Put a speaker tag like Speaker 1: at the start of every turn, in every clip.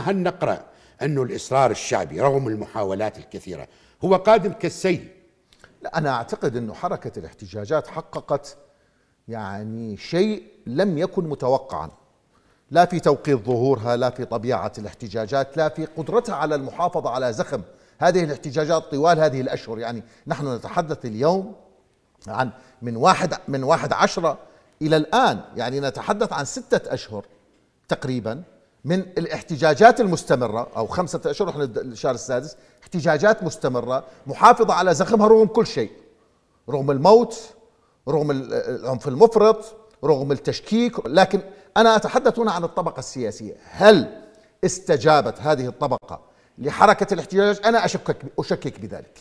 Speaker 1: هل نقرأ أنه الإصرار الشعبي رغم المحاولات الكثيرة هو قادم كالسيل لا أنا أعتقد أنه حركة الاحتجاجات حققت يعني شيء لم يكن متوقعا لا في توقيت ظهورها لا في طبيعة الاحتجاجات لا في قدرتها على المحافظة على زخم هذه الاحتجاجات طوال هذه الأشهر يعني نحن نتحدث اليوم عن من واحد من واحد عشرة إلى الآن يعني نتحدث عن ستة أشهر تقريبا من الاحتجاجات المستمرة أو خمسة أشهر احنا الشهر السادس احتجاجات مستمرة محافظة على زخمها رغم كل شيء رغم الموت رغم العنف المفرط رغم التشكيك لكن أنا أتحدث هنا عن الطبقة السياسية هل استجابت هذه الطبقة لحركة الاحتجاج أنا أشكك, أشكك بذلك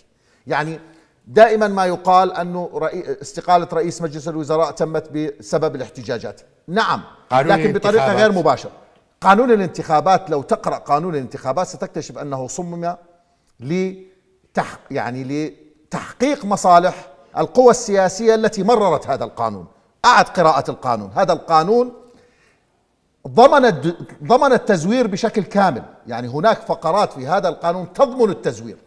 Speaker 1: يعني دائما ما يقال أنه استقالة رئيس مجلس الوزراء تمت بسبب الاحتجاجات نعم لكن بطريقة غير مباشرة قانون الانتخابات لو تقرا قانون الانتخابات ستكتشف انه صمم لتح يعني لتحقيق مصالح القوى السياسيه التي مررت هذا القانون اعد قراءه القانون هذا القانون ضمن ضمن التزوير بشكل كامل يعني هناك فقرات في هذا القانون تضمن التزوير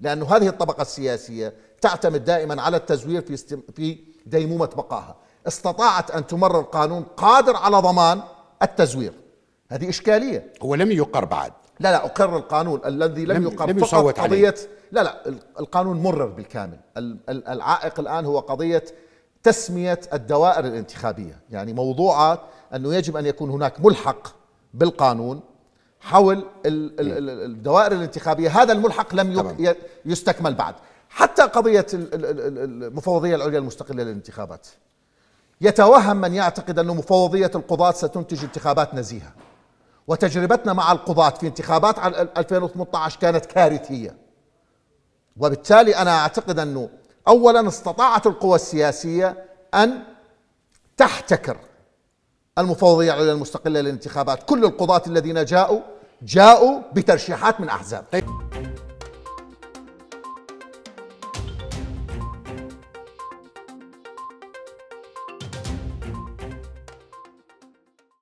Speaker 1: لأن هذه الطبقة السياسية تعتمد دائما على التزوير في في ديمومة بقائها استطاعت أن تمرر قانون قادر على ضمان التزوير هذه إشكالية هو لم يقر بعد لا لا أقر القانون الذي لم, لم يقر لم يصوت فقط قضية لا لا القانون مرر بالكامل العائق الآن هو قضية تسمية الدوائر الانتخابية يعني موضوعة أنه يجب أن يكون هناك ملحق بالقانون حول إيه. الدوائر الانتخابية هذا الملحق لم يستكمل بعد حتى قضية المفوضية العليا المستقلة للانتخابات يتوهم من يعتقد أن مفوضية القضاة ستنتج انتخابات نزيهة وتجربتنا مع القضاة في انتخابات 2018 كانت كارثية وبالتالي أنا أعتقد أنه أولا استطاعت القوى السياسية أن تحتكر المفوضية العليا المستقلة للانتخابات كل القضاة الذين جاءوا جاءوا بترشيحات من أحزاب